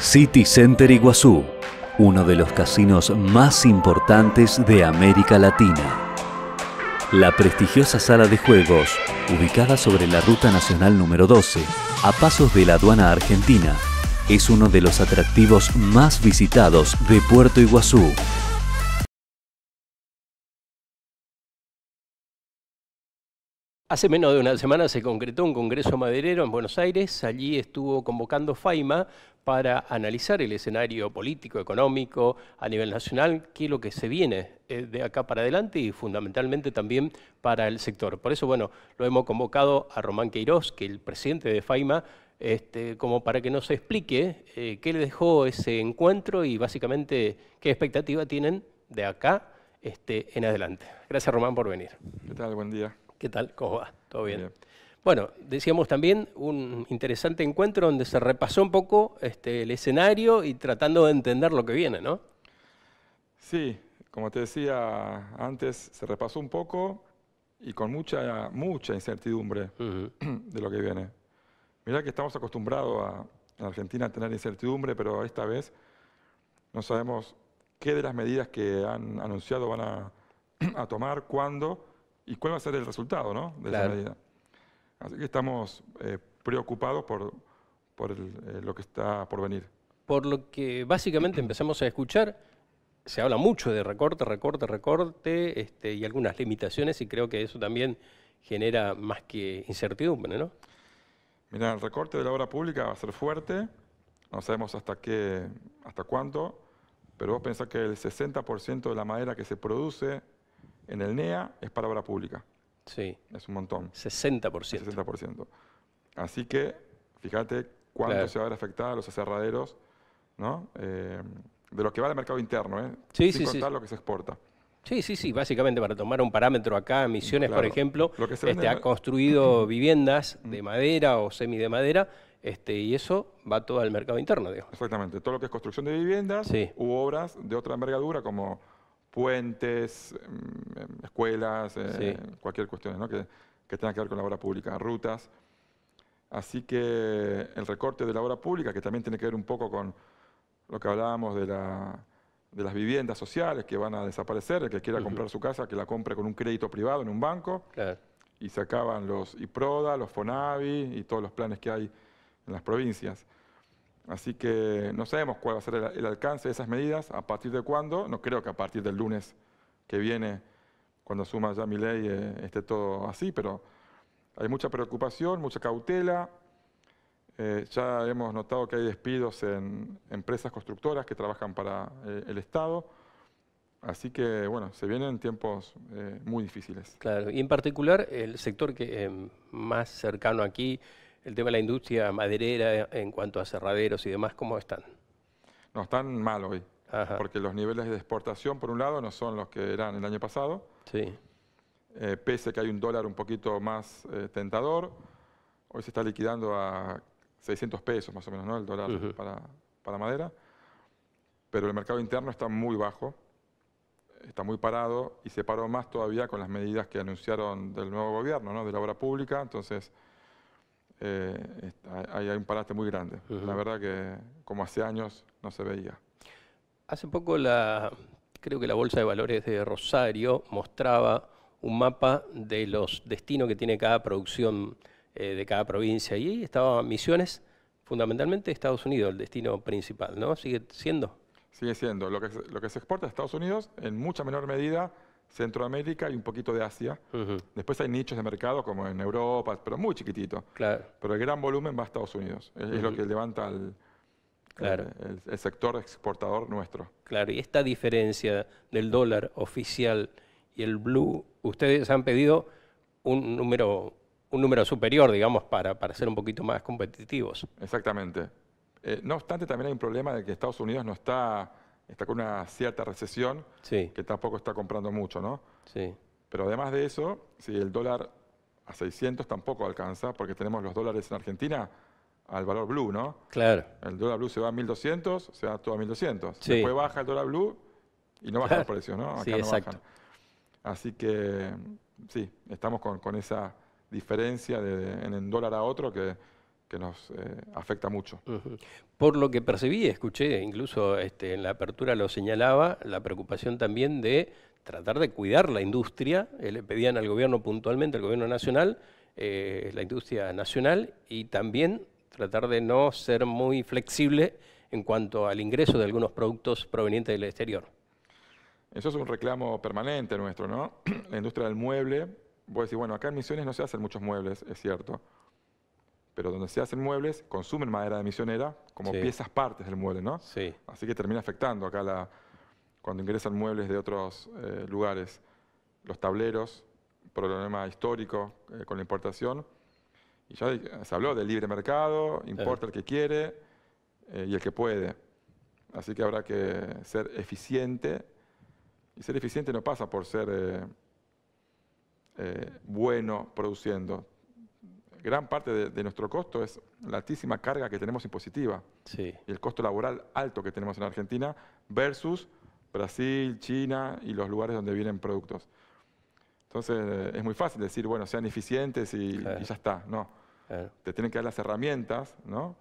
City Center Iguazú, uno de los casinos más importantes de América Latina. La prestigiosa sala de juegos, ubicada sobre la Ruta Nacional número 12, a pasos de la aduana argentina, es uno de los atractivos más visitados de Puerto Iguazú Hace menos de una semana se concretó un congreso maderero en Buenos Aires. Allí estuvo convocando FAIMA para analizar el escenario político, económico a nivel nacional, qué es lo que se viene eh, de acá para adelante y fundamentalmente también para el sector. Por eso, bueno, lo hemos convocado a Román Queiroz, que es el presidente de FAIMA, este, como para que nos explique eh, qué le dejó ese encuentro y básicamente qué expectativa tienen de acá este, en adelante. Gracias, Román, por venir. ¿Qué tal? Buen día. ¿Qué tal? ¿Cómo va? ¿Todo bien? Bueno, decíamos también un interesante encuentro donde se repasó un poco este, el escenario y tratando de entender lo que viene, ¿no? Sí, como te decía antes, se repasó un poco y con mucha, mucha incertidumbre de lo que viene. Mirá que estamos acostumbrados a, en Argentina a tener incertidumbre, pero esta vez no sabemos qué de las medidas que han anunciado van a tomar, cuándo y cuál va a ser el resultado ¿no? de la esa medida. Así que estamos eh, preocupados por, por eh, lo que está por venir. Por lo que básicamente empezamos a escuchar, se habla mucho de recorte, recorte, recorte este, y algunas limitaciones y creo que eso también genera más que incertidumbre, ¿no? Mira, el recorte de la obra pública va a ser fuerte, no sabemos hasta qué, hasta cuánto, pero vos pensás que el 60% de la madera que se produce en el NEA es palabra pública. Sí. Es un montón. 60%. 60%. Así que, fíjate cuánto se va a ver afectada a los aserraderos, ¿no? Eh, de lo que va al mercado interno, ¿eh? Sí, Sin contar lo que se exporta. Sí, sí, sí, básicamente para tomar un parámetro acá, Misiones, por ejemplo, este, ha construido viviendas de mm. madera o semi de madera, este, y eso va todo al mercado interno, digo. Exactamente, todo lo que es construcción de viviendas u obras de otra envergadura como puentes, em, em, escuelas, eh, cualquier cuestión que, tenga que ver con la obra pública, rutas. Así que el recorte de la obra pública, que también tiene que ver un poco con lo que hablábamos de, las viviendas sociales que van a desaparecer, el que quiera comprar su casa, que la compre con un crédito privado en un banco, y se acaban los IPRODA, los FONAVI y todos los planes que hay en las provincias. Así que no sabemos cuál va a ser el, alcance de esas medidas, a partir de cuándo. No creo que a partir del lunes que viene, cuando suma ya mi ley, eh, esté todo así, pero hay mucha preocupación, mucha cautela. Eh, ya hemos notado que hay despidos en empresas constructoras que trabajan para eh, el Estado. Así que, bueno, se vienen tiempos muy difíciles. Claro, y en particular el sector que más cercano aquí, el tema de la industria maderera en cuanto a cerraderos y demás, ¿cómo están? No, están mal hoy, porque los niveles de exportación, por un lado, no son los que eran el año pasado. Sí. Eh, pese que hay un dólar un poquito más eh, tentador, hoy se está liquidando a 600 pesos más o menos, ¿no? El dólar para, madera. Pero el mercado interno está muy bajo, está muy parado y se paró más todavía con las medidas que anunciaron del nuevo gobierno, ¿no? De la obra pública, entonces eh, hay un parate muy grande. La verdad que como hace años no se veía. Hace poco la, creo que la Bolsa de Valores de Rosario mostraba un mapa de los destinos que tiene cada producción eh, de cada provincia y ahí estaba Misiones, fundamentalmente Estados Unidos, el destino principal, ¿no? ¿Sigue siendo? Sigue siendo. Lo lo que se exporta a Estados Unidos, en mucha menor medida, Centroamérica y un poquito de Asia. Después hay nichos de mercado como en Europa, pero muy chiquitito. Claro. Pero el gran volumen va a Estados Unidos. Es, lo que levanta el, sector exportador nuestro. Claro, y esta diferencia del dólar oficial y el blue, ustedes han pedido un número, un número superior, digamos, para, para ser un poquito más competitivos. Exactamente. Eh, no obstante, también hay un problema de que Estados Unidos no está está con una cierta recesión, que tampoco está comprando mucho, ¿no? Sí. Pero además de eso, si el dólar a 600 tampoco alcanza, porque tenemos los dólares en Argentina al valor blue, ¿no? Claro. El dólar blue se va a 1200, se va todo a 1200. Sí. Después baja el dólar blue y no baja el precio, ¿no? Acá sí, exacto. Así que sí, estamos con, esa diferencia de, en un dólar a otro que que nos eh, afecta mucho. Por lo que percibí, escuché, incluso este, en la apertura lo señalaba, la preocupación también de tratar de cuidar la industria, eh, le pedían al gobierno puntualmente, al gobierno nacional, eh, la industria nacional, y también tratar de no ser muy flexible en cuanto al ingreso de algunos productos provenientes del exterior. Eso es un reclamo permanente nuestro, ¿no? La industria del mueble, vos decís, bueno, acá en Misiones no se hacen muchos muebles, es cierto, pero donde se hacen muebles consumen madera de misionera como piezas partes del mueble, ¿no? Sí. Así que termina afectando acá la, cuando ingresan muebles de otros eh, lugares. Los tableros, problema histórico eh, con la importación. Y ya se habló del libre mercado, importa el que quiere eh, y el que puede. Así que habrá que ser eficiente. Y ser eficiente no pasa por ser bueno produciendo gran parte de, nuestro costo es la altísima carga que tenemos impositiva. Y el costo laboral alto que tenemos en Argentina versus Brasil, China y los lugares donde vienen productos. Entonces eh, es muy fácil decir, bueno, sean eficientes y, ya está. No. Te tienen que dar las herramientas ¿no?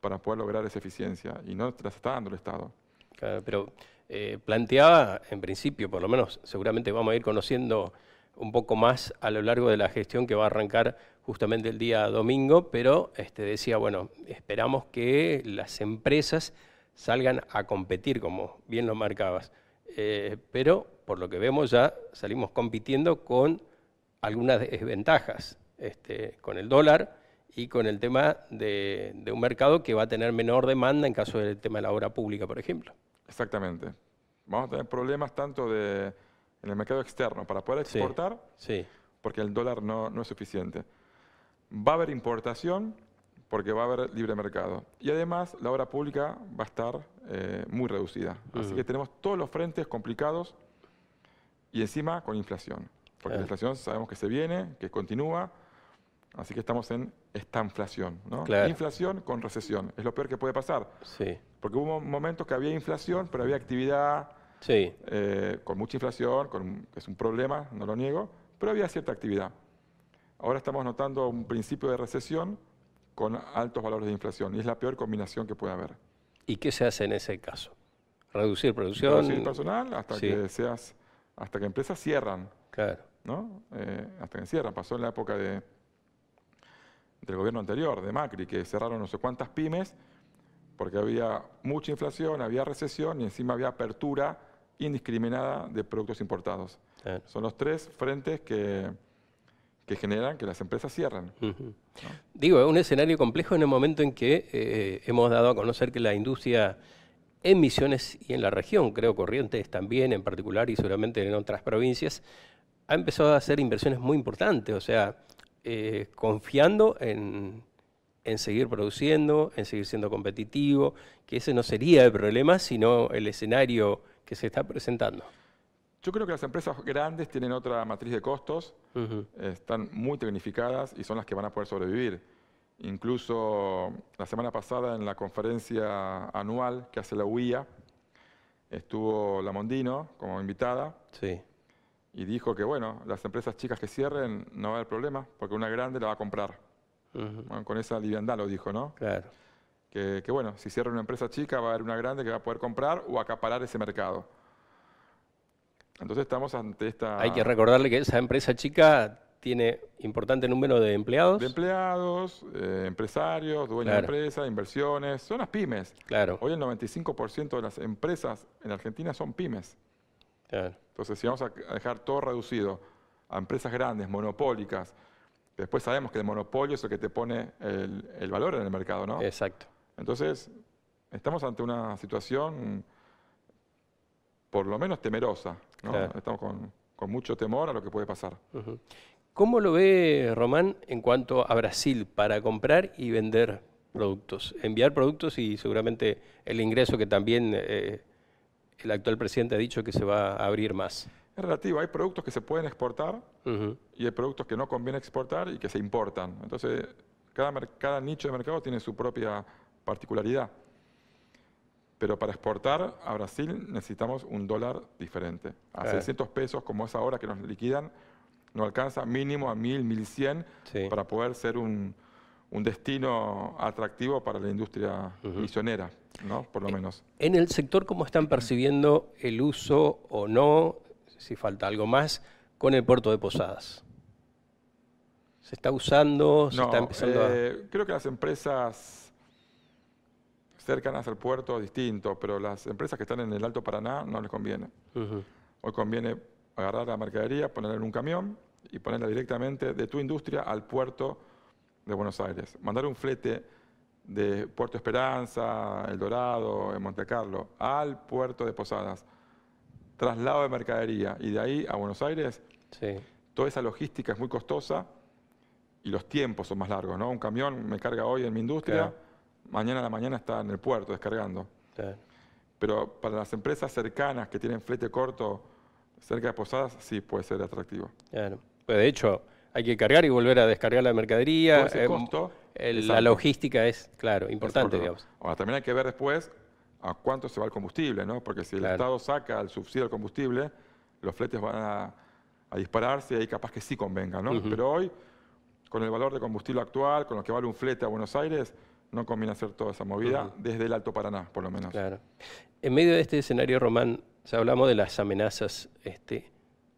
para poder lograr esa eficiencia y no te las está dando el Estado. pero eh, planteaba, en principio, por lo menos, seguramente vamos a ir conociendo un poco más a lo largo de la gestión que va a arrancar justamente el día domingo, pero este, decía, bueno, esperamos que las empresas salgan a competir, como bien lo marcabas. Eh, pero, por lo que vemos, ya salimos compitiendo con algunas desventajas, este, con el dólar y con el tema de un mercado que va a tener menor demanda en caso del tema de la obra pública, por ejemplo. Exactamente. Vamos a tener problemas tanto de en el mercado externo para poder exportar, sí, porque el dólar no, no es suficiente. Va a haber importación porque va a haber libre mercado. Y además la obra pública va a estar eh, muy reducida. Así que tenemos todos los frentes complicados y encima con inflación. Porque la eh. inflación sabemos que se viene, que continúa, así que estamos en esta inflación. ¿no? Inflación con recesión, es lo peor que puede pasar. Sí. Porque hubo momentos que había inflación, pero había actividad, sí. Eh, con mucha inflación, con, es un problema, no lo niego, pero había cierta actividad. Ahora estamos notando un principio de recesión con altos valores de inflación y es la peor combinación que puede haber. ¿Y qué se hace en ese caso? Reducir producción. Reducir personal hasta que seas, hasta que empresas cierran. Claro. ¿no? Eh, hasta que cierran. Pasó en la época de, del gobierno anterior, de Macri, que cerraron no sé cuántas pymes porque había mucha inflación, había recesión y encima había apertura indiscriminada de productos importados. Son los tres frentes que, que generan que las empresas cierran. Digo, es un escenario complejo en el momento en que eh, hemos dado a conocer que la industria en Misiones y en la región, creo Corrientes también en particular y seguramente en otras provincias, ha empezado a hacer inversiones muy importantes, o sea, eh, confiando en, en seguir produciendo, en seguir siendo competitivo, que ese no sería el problema, sino el escenario que se está presentando? Yo creo que las empresas grandes tienen otra matriz de costos, están muy tecnificadas y son las que van a poder sobrevivir. Incluso la semana pasada en la conferencia anual que hace la UIA, estuvo Lamondino como invitada sí. y dijo que, bueno, las empresas chicas que cierren no va a haber problema porque una grande la va a comprar. con esa liviandad lo dijo, ¿no? Claro. Que, bueno, si cierra una empresa chica, va a haber una grande que va a poder comprar o acaparar ese mercado. Entonces estamos ante esta... Hay que recordarle que esa empresa chica tiene importante número de empleados. De empleados, eh, empresarios, dueños de empresas, inversiones, son las pymes. Claro. Hoy el 95% de las empresas en Argentina son pymes. Claro. Entonces, si vamos a dejar todo reducido a empresas grandes, monopólicas, después sabemos que el monopolio es el que te pone el valor en el mercado, ¿no? Exacto. Entonces, estamos ante una situación por lo menos temerosa. Estamos con, mucho temor a lo que puede pasar. ¿Cómo lo ve Román en cuanto a Brasil para comprar y vender productos? Enviar productos y seguramente el ingreso que también eh, el actual presidente ha dicho que se va a abrir más. Es relativo, hay productos que se pueden exportar y hay productos que no conviene exportar y que se importan. Entonces, cada, cada nicho de mercado tiene su propia particularidad. Pero para exportar a Brasil necesitamos un dólar diferente. A 600 eh. pesos, como es ahora que nos liquidan, no alcanza mínimo a 1000, 1100 para poder ser un, destino atractivo para la industria misionera, ¿no? por lo eh, menos. En el sector, ¿cómo están percibiendo el uso o no, si falta algo más, con el puerto de Posadas? ¿Se está usando? ¿Se está empezando eh, Creo que las empresas cercanas al puerto, distinto, pero las empresas que están en el Alto Paraná no les conviene. Hoy conviene agarrar la mercadería, ponerla en un camión y ponerla directamente de tu industria al puerto de Buenos Aires. Mandar un flete de Puerto Esperanza, El Dorado, en Monte Carlo, al puerto de Posadas, traslado de mercadería y de ahí a Buenos Aires, toda esa logística es muy costosa y los tiempos son más largos, ¿no? Un camión me carga hoy en mi industria mañana a la mañana está en el puerto descargando. Pero para las empresas cercanas que tienen flete corto cerca de Posadas, sí puede ser atractivo. Pues, de hecho, hay que cargar y volver a descargar la mercadería. Eh, la logística es, claro, importante, Ahora, también hay que ver después a cuánto se va el combustible, ¿no? Porque si el Estado saca el subsidio al combustible, los fletes van a, dispararse y capaz que sí convenga, ¿no? Pero hoy, con el valor de combustible actual, con lo que vale un flete a Buenos Aires, no conviene hacer toda esa movida, desde el Alto Paraná, por lo menos. Claro. En medio de este escenario, Román, ya hablamos de las amenazas. Este,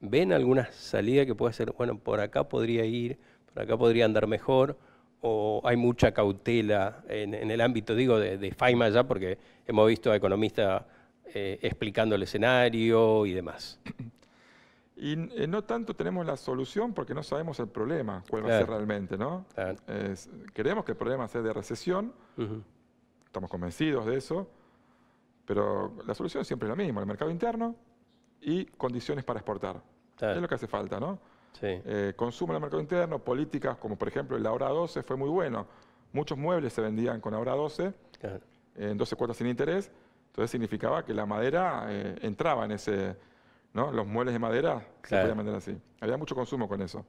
¿Ven alguna salida que pueda ser, bueno, por acá podría ir, por acá podría andar mejor? ¿O hay mucha cautela en, el ámbito, digo, de, FAIMA ya, porque hemos visto a economistas eh, explicando el escenario y demás? Y eh, no tanto tenemos la solución porque no sabemos el problema, cuál va a ser realmente, ¿no? queremos que el problema sea de recesión, estamos convencidos de eso, pero la solución siempre es la misma, el mercado interno y condiciones para exportar. Es lo que hace falta, ¿no? Eh, consumo en el mercado interno, políticas como por ejemplo el hora 12 fue muy bueno. Muchos muebles se vendían con Ahora 12, en 12 cuotas sin interés, entonces significaba que la madera eh, entraba en ese los muebles de madera se podían vender así. Había mucho consumo con eso.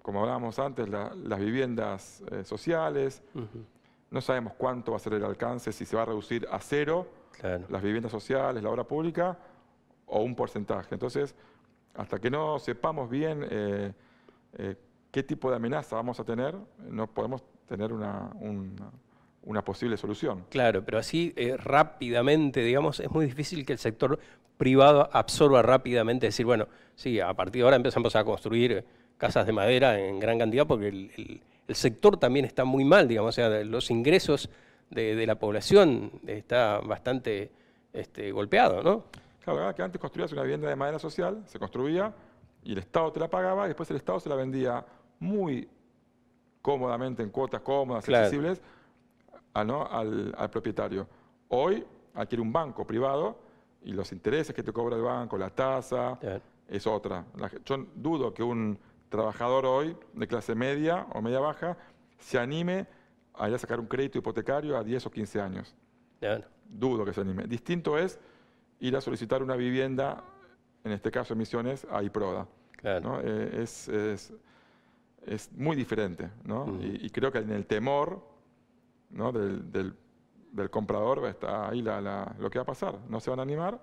Como hablábamos antes, las viviendas eh, sociales, no sabemos cuánto va a ser el alcance, si se va a reducir a cero las viviendas sociales, la obra pública, o un porcentaje. Entonces, hasta que no sepamos bien eh, eh, qué tipo de amenaza vamos a tener, no podemos tener una, posible solución. Claro, pero así rápidamente, digamos, es muy difícil que el sector privado absorba rápidamente, decir, bueno, sí, a partir de ahora empezamos a construir eh, casas de madera en gran cantidad porque el, sector también está muy mal, digamos, o sea, los ingresos de, la población está bastante este, golpeado, ¿no? Claro, que antes construías una vivienda de madera social, se construía y el Estado te la pagaba y después el Estado se la vendía muy cómodamente, en cuotas cómodas, accesibles, ¿no? al, al propietario. Hoy adquiere un banco privado y los intereses que te cobra el banco, la tasa, es otra. yo dudo que un trabajador hoy de clase media o media baja se anime a ir a sacar un crédito hipotecario a 10 o 15 años. Dudo que se anime. Distinto es ir a solicitar una vivienda, en este caso emisiones, a IPRODA. Eh, es, muy diferente. Y, creo que en el temor del del comprador está ahí lo que va a pasar. No se van a animar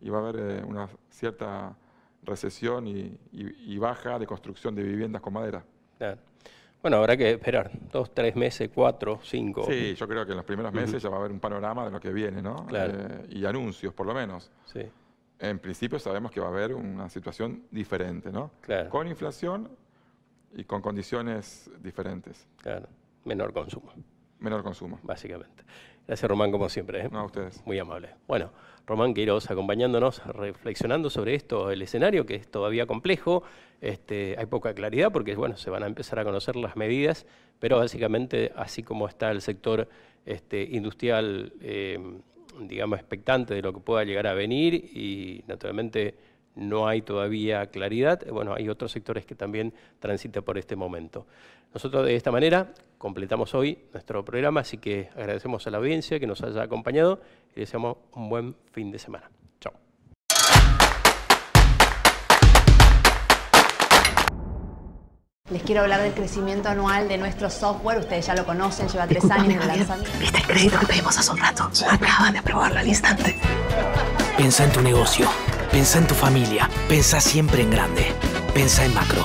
y va a haber eh, una cierta recesión y, baja de construcción de viviendas con madera. Bueno, habrá que esperar dos, tres meses, cuatro, cinco. Sí, yo creo que en los primeros meses ya va a haber un panorama de lo que viene, ¿no? Eh, y anuncios, por lo menos. Sí. En principio sabemos que va a haber una situación diferente, ¿no? Claro. Con inflación y con condiciones diferentes. Claro, menor consumo menor consumo. Básicamente. Gracias Román, como siempre. ¿eh? No, a ustedes. Muy amable. Bueno, Román iros acompañándonos, reflexionando sobre esto, el escenario que es todavía complejo, este, hay poca claridad porque bueno, se van a empezar a conocer las medidas, pero básicamente así como está el sector este, industrial, eh, digamos, expectante de lo que pueda llegar a venir y naturalmente no hay todavía claridad. Eh, bueno, hay otros sectores que también transitan por este momento. Nosotros de esta manera completamos hoy nuestro programa, así que agradecemos a la audiencia que nos haya acompañado y deseamos un buen fin de semana. Chao. Les quiero hablar del crecimiento anual de nuestro software. Ustedes ya lo conocen, lleva tres años de lanzamiento. ¿Viste crédito que pedimos hace un rato? Acaban de aprobarlo al instante. Piensa en tu negocio. Pensa en tu familia, pensa siempre en grande, pensa en macro.